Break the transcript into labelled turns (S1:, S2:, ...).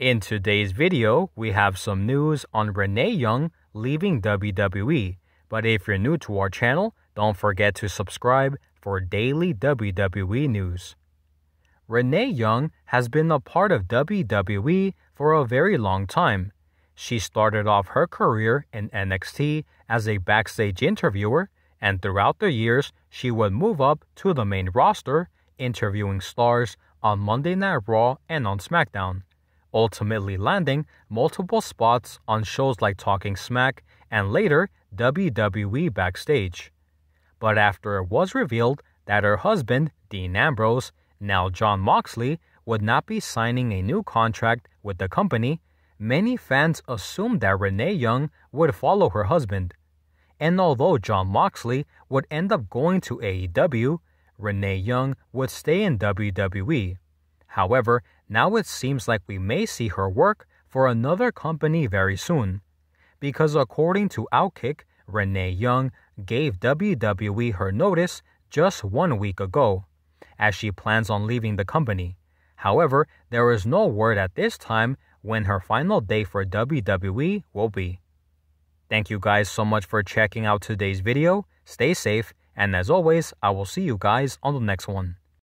S1: In today's video, we have some news on Renee Young leaving WWE. But if you're new to our channel, don't forget to subscribe for daily WWE news. Renee Young has been a part of WWE for a very long time. She started off her career in NXT as a backstage interviewer, and throughout the years, she would move up to the main roster, interviewing stars on Monday Night Raw and on SmackDown ultimately landing multiple spots on shows like Talking Smack and later WWE Backstage. But after it was revealed that her husband, Dean Ambrose, now John Moxley, would not be signing a new contract with the company, many fans assumed that Renee Young would follow her husband. And although John Moxley would end up going to AEW, Renee Young would stay in WWE. However, now it seems like we may see her work for another company very soon. Because according to Outkick, Renee Young gave WWE her notice just one week ago, as she plans on leaving the company. However, there is no word at this time when her final day for WWE will be. Thank you guys so much for checking out today's video. Stay safe, and as always, I will see you guys on the next one.